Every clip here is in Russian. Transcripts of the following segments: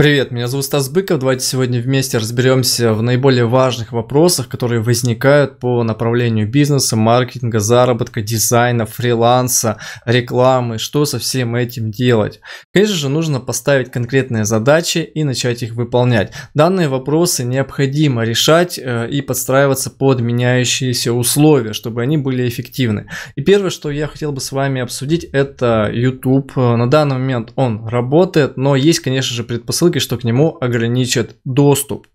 Привет, меня зовут Стас Быков. Давайте сегодня вместе разберемся в наиболее важных вопросах, которые возникают по направлению бизнеса, маркетинга, заработка, дизайна, фриланса, рекламы, что со всем этим делать. Конечно же, нужно поставить конкретные задачи и начать их выполнять. Данные вопросы необходимо решать э, и подстраиваться под меняющиеся условия, чтобы они были эффективны. И первое, что я хотел бы с вами обсудить, это YouTube. Э, на данный момент он работает, но есть, конечно же, предпосылки ссылки, что к нему ограничат доступ.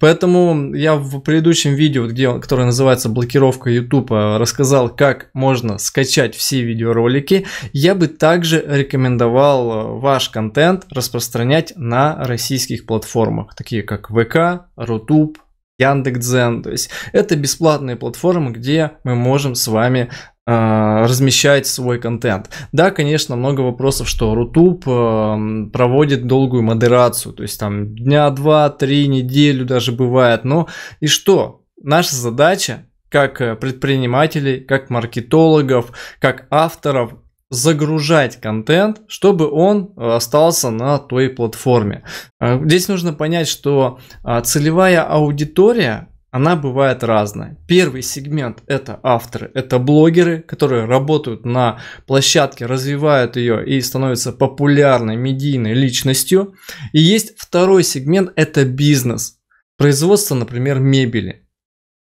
Поэтому я в предыдущем видео, где, которое называется «Блокировка YouTube», э, рассказал, как можно скачать все видеоролики. Я бы также рекомендовал э, ваш контент распространять на российских платформах, такие как ВК, Рутуб, Яндекс.Дзен. То есть это бесплатные платформы, где мы можем с вами э, размещать свой контент. Да, конечно, много вопросов, что Рутуб э, проводит долгую модерацию, то есть там дня два, три, неделю даже бывает, но и что? Наша задача как э, предпринимателей, как маркетологов, как авторов загружать контент, чтобы он э, остался на той платформе. Э, здесь нужно понять, что а, целевая аудитория, она бывает разная. Первый сегмент – это авторы, это блогеры, которые работают на площадке, развивают ее и становятся популярной медийной личностью. И есть второй сегмент – это бизнес. Производство, например, мебели.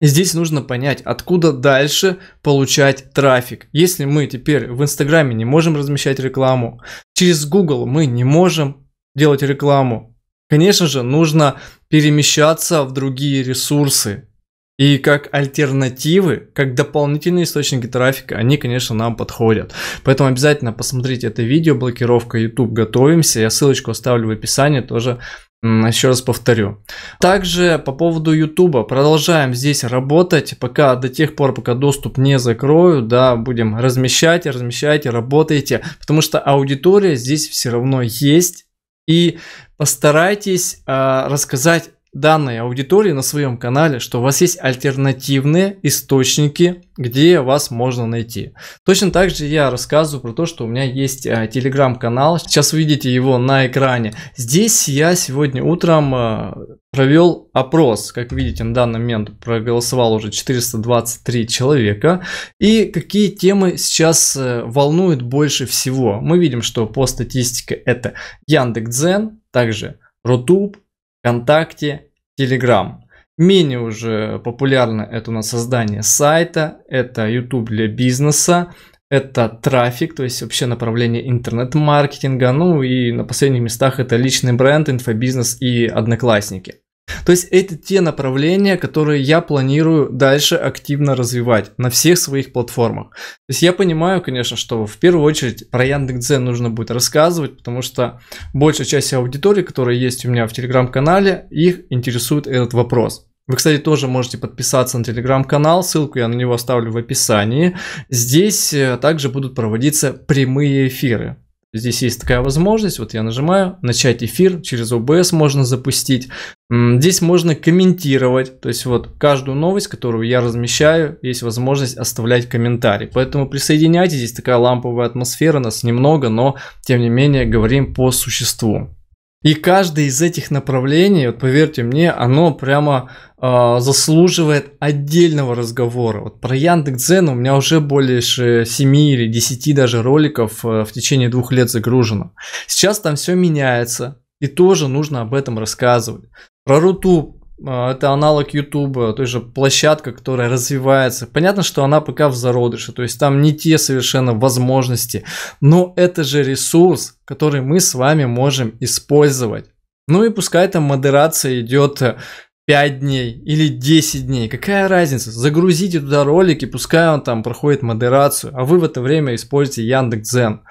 Здесь нужно понять, откуда дальше получать трафик. Если мы теперь в Инстаграме не можем размещать рекламу, через Google мы не можем делать рекламу, конечно же, нужно перемещаться в другие ресурсы. И как альтернативы, как дополнительные источники трафика, они, конечно, нам подходят. Поэтому обязательно посмотрите это видео, блокировка YouTube, готовимся. Я ссылочку оставлю в описании, тоже еще раз повторю. Также по поводу YouTube. Продолжаем здесь работать, пока до тех пор, пока доступ не закрою, да, будем размещать, размещать, работайте, потому что аудитория здесь все равно есть. И постарайтесь э, рассказать данной аудитории на своем канале, что у вас есть альтернативные источники, где вас можно найти. Точно так же я рассказываю про то, что у меня есть а, телеграм-канал. Сейчас вы видите его на экране. Здесь я сегодня утром а, э, провел опрос. Как видите, на данный момент проголосовал уже 423 человека. И какие темы сейчас а, волнуют больше всего? Мы видим, что по статистике это Яндекс.Дзен, также Рутуб, ВКонтакте, Телеграм. Менее уже популярно это у нас создание сайта, это YouTube для бизнеса, это трафик, то есть вообще направление интернет-маркетинга, ну и на последних местах это личный бренд, инфобизнес и одноклассники. То есть это те направления, которые я планирую дальше активно развивать на всех своих платформах. То есть я понимаю, конечно, что в первую очередь про Яндекс.Дзен нужно будет рассказывать, потому что большая часть аудитории, которая есть у меня в Телеграм-канале, их интересует этот вопрос. Вы, кстати, тоже можете подписаться на телеграм-канал, ссылку я на него оставлю в описании. Здесь э, также будут проводиться прямые эфиры. Здесь есть такая возможность, вот я нажимаю «Начать эфир», через OBS можно запустить. Здесь можно комментировать, то есть вот каждую новость, которую я размещаю, есть возможность оставлять комментарий. Поэтому присоединяйтесь, здесь такая ламповая атмосфера, нас немного, но тем не менее говорим по существу. И каждое из этих направлений, вот поверьте мне, оно прямо э, заслуживает отдельного разговора. Вот про Яндекс.Дзен у меня уже больше 7 или 10 даже роликов э, в течение двух лет загружено. Сейчас там все меняется, и тоже нужно об этом рассказывать. Про Рутуб а, это аналог Ютуба, то есть же площадка, которая развивается. Понятно, что она пока в зародыше, то есть там не те совершенно возможности, но это же ресурс, который мы с вами можем использовать. Ну и пускай там модерация идет 5 э, дней или 10 дней, какая разница, загрузите туда ролики, пускай он там проходит модерацию, а вы в это время используете Яндекс.Дзен.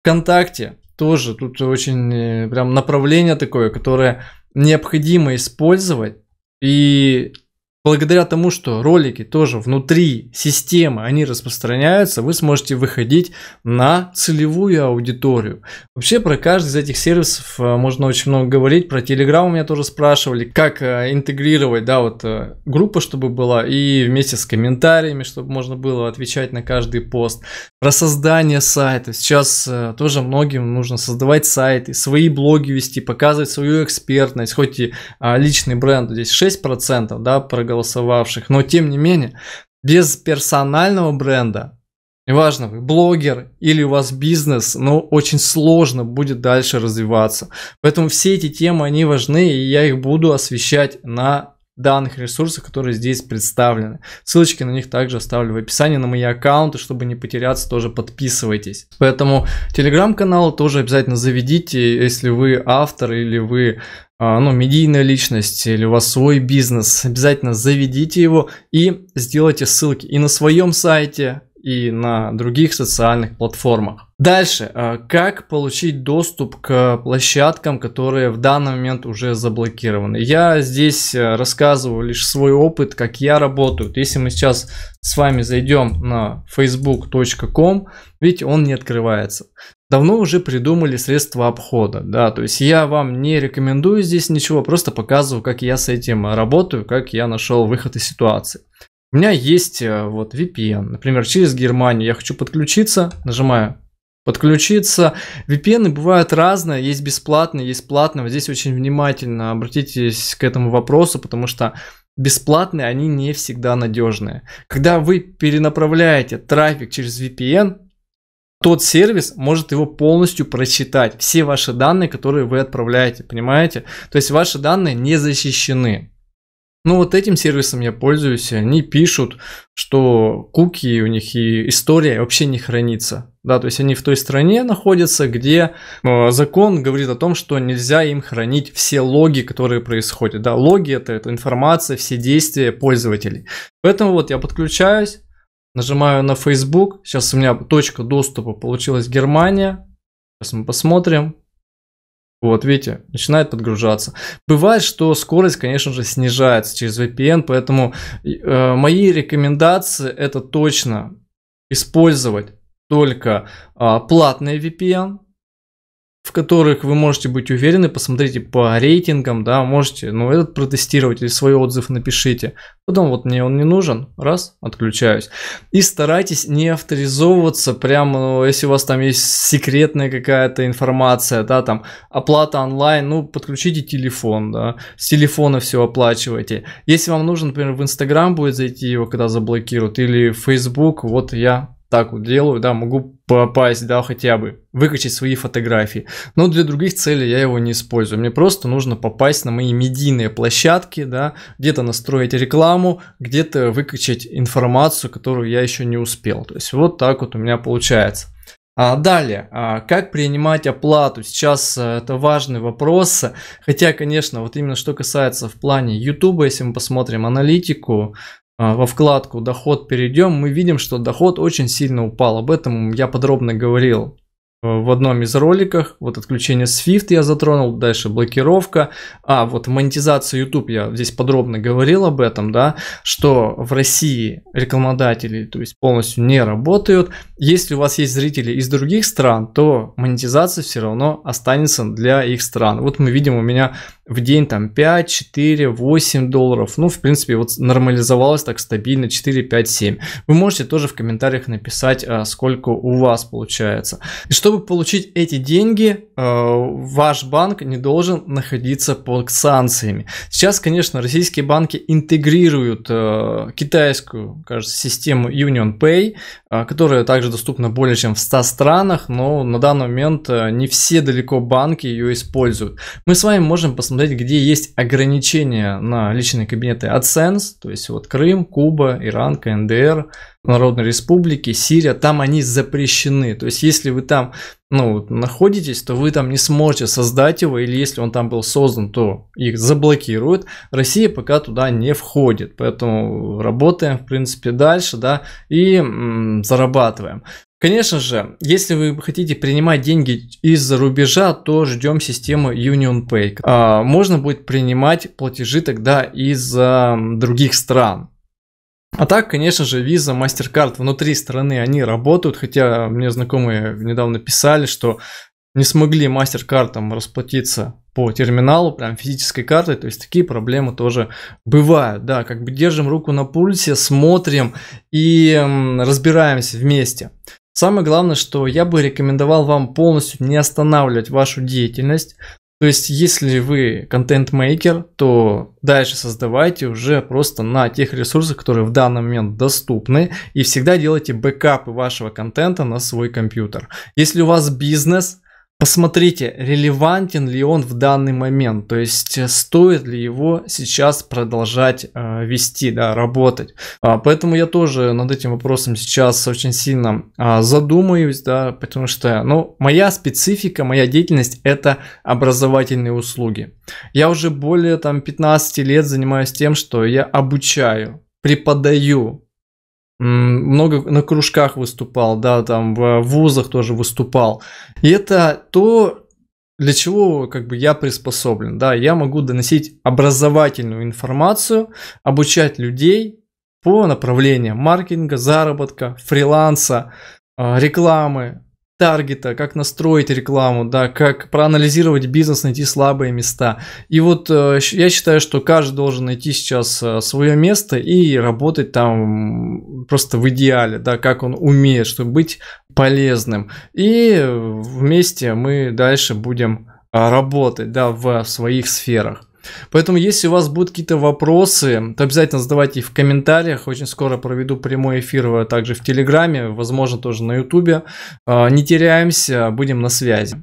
ВКонтакте тоже тут очень э, прям направление такое, которое необходимо использовать, E благодаря тому, что ролики тоже внутри системы, они распространяются, вы сможете выходить на целевую аудиторию. Вообще про каждый из этих сервисов э, можно очень много говорить. Про Telegram у меня тоже спрашивали, как э, интегрировать, да, вот э, группа, чтобы была, и вместе с комментариями, чтобы можно было отвечать на каждый пост. Про создание сайта. Сейчас тоже многим нужно создавать сайты, свои блоги вести, показывать свою экспертность, хоть и личный бренд здесь 6%, да, проголосовали проголосовавших. Но тем не менее, без персонального бренда, неважно, вы блогер или у вас бизнес, но очень сложно будет дальше развиваться. Поэтому все эти темы, они важны, и я их буду освещать на данных ресурсов, которые здесь представлены. Ссылочки на них также оставлю в описании на мои аккаунты, чтобы не потеряться, тоже подписывайтесь. Поэтому телеграм-канал тоже обязательно заведите, если вы автор или вы а, ну, медийная личность или у вас свой бизнес, обязательно заведите его и сделайте ссылки и на своем сайте, и на других социальных платформах. Дальше, э, как получить доступ к площадкам, которые в данный момент уже заблокированы. Я здесь э, рассказываю лишь свой опыт, как я работаю. Если мы сейчас с вами зайдем на facebook.com, ведь он не открывается. Давно уже придумали средства обхода, да, то есть я вам не рекомендую здесь ничего, просто показываю, как я с этим работаю, как я нашел выход из ситуации. У меня есть э, вот VPN, например, через Германию я хочу подключиться, нажимаю подключиться. VPN бывают разные, есть бесплатные, есть платные. Вот здесь очень внимательно обратитесь к этому вопросу, потому что бесплатные они не всегда надежные. Когда вы перенаправляете трафик через VPN, тот сервис может его полностью прочитать, все ваши данные, которые вы отправляете, понимаете? То есть ваши данные не защищены. Ну вот этим сервисом я пользуюсь, и они пишут, что куки у них и история вообще не хранится. Да, то есть они в той стране находятся, где э, закон говорит о том, что нельзя им хранить все логи, которые происходят. Да, логи это, это информация, все действия пользователей. Поэтому вот я подключаюсь, нажимаю на Facebook. Сейчас у меня точка доступа получилась Германия. Сейчас мы посмотрим. Вот, видите, начинает подгружаться. Бывает, что скорость, конечно же, снижается через VPN, поэтому э, мои рекомендации это точно использовать только э, а, платный VPN, в которых вы можете быть уверены, посмотрите по рейтингам, да, можете, ну, этот протестировать или свой отзыв напишите. Потом вот мне он не нужен, раз, отключаюсь. И старайтесь не авторизовываться, прямо, ну, если у вас там есть секретная какая-то информация, да, там, оплата онлайн, ну, подключите телефон, да, с телефона все оплачивайте. Если вам нужно, например, в Инстаграм будет зайти его, когда заблокируют, или в Facebook, вот я так вот делаю, да, могу попасть, да, хотя бы, выкачать свои фотографии. Но для других целей я его не использую. Мне просто нужно попасть на мои медийные площадки, да, где-то настроить рекламу, где-то выкачать информацию, которую я еще не успел. То есть вот так вот у меня получается. А далее, а как принимать оплату? Сейчас э, это важный вопрос, хотя, конечно, вот именно что касается в плане YouTube, если мы посмотрим аналитику, а, во вкладку «Доход» перейдем, мы видим, что доход очень сильно упал. Об этом я подробно говорил э, в одном из роликов. Вот отключение Swift я затронул, дальше блокировка. А, вот монетизация YouTube, я здесь подробно говорил об этом, да, что в России рекламодатели, то есть полностью не работают. Если у вас есть зрители из других стран, то монетизация все равно останется для их стран. Вот мы видим, у меня в день там 5, 4, 8 долларов. Ну, в принципе, вот нормализовалось так стабильно 4, 5, 7. Вы можете тоже в комментариях написать, а, сколько у вас получается. И чтобы получить эти деньги, а, ваш банк не должен находиться под санкциями. Сейчас, конечно, российские банки интегрируют а, китайскую, кажется, систему Union Pay, которая также доступна более чем в 100 странах, но на данный момент не все далеко банки ее используют. Мы с вами можем посмотреть посмотреть, где есть ограничения на личные кабинеты AdSense, то есть вот Крым, Куба, Иран, КНДР, Народной Республики, Сирия, там они запрещены. То есть, если вы там ну, находитесь, то вы там не сможете создать его, или если он там был создан, то их заблокируют. Россия пока туда не входит, поэтому работаем, в принципе, дальше, да, и м, зарабатываем. Конечно же, если вы хотите принимать деньги из-за рубежа, то ждем систему UnionPay. А, можно будет принимать платежи тогда из других стран. А так, конечно же, Visa, MasterCard внутри страны, они работают, хотя мне знакомые недавно писали, что не смогли MasterCard расплатиться по терминалу, прям физической картой, то есть такие проблемы тоже бывают, да, как бы держим руку на пульсе, смотрим и разбираемся вместе. Самое главное, что я бы рекомендовал вам полностью не останавливать вашу деятельность. То есть, если вы контент-мейкер, то дальше создавайте уже просто на тех ресурсах, которые в данный момент доступны, и всегда делайте бэкапы вашего контента на свой компьютер. Если у вас бизнес, Посмотрите, релевантен ли он в данный момент, то есть э, стоит ли его сейчас продолжать э, вести, да, работать. А, поэтому я тоже над этим вопросом сейчас очень сильно а, задумаюсь, да, потому что, ну, моя специфика, моя деятельность это образовательные услуги. Я уже более там 15 лет занимаюсь тем, что я обучаю, преподаю много на кружках выступал, да, там э, в вузах тоже выступал. И это то, для чего как бы я приспособлен, да, я могу доносить образовательную информацию, обучать людей по направлениям маркетинга, заработка, фриланса, э, рекламы, таргета, как настроить рекламу, да, как проанализировать бизнес, найти слабые места. И вот э, я считаю, что каждый должен найти сейчас э, свое место и работать там просто в идеале, да, как он умеет, чтобы быть полезным. И вместе мы дальше будем а, работать, да, в своих сферах. Поэтому, если у вас будут какие-то вопросы, то обязательно задавайте их в комментариях. Очень скоро проведу прямой эфир э, также в Телеграме, возможно, тоже на Ютубе. Э, не теряемся, будем на связи.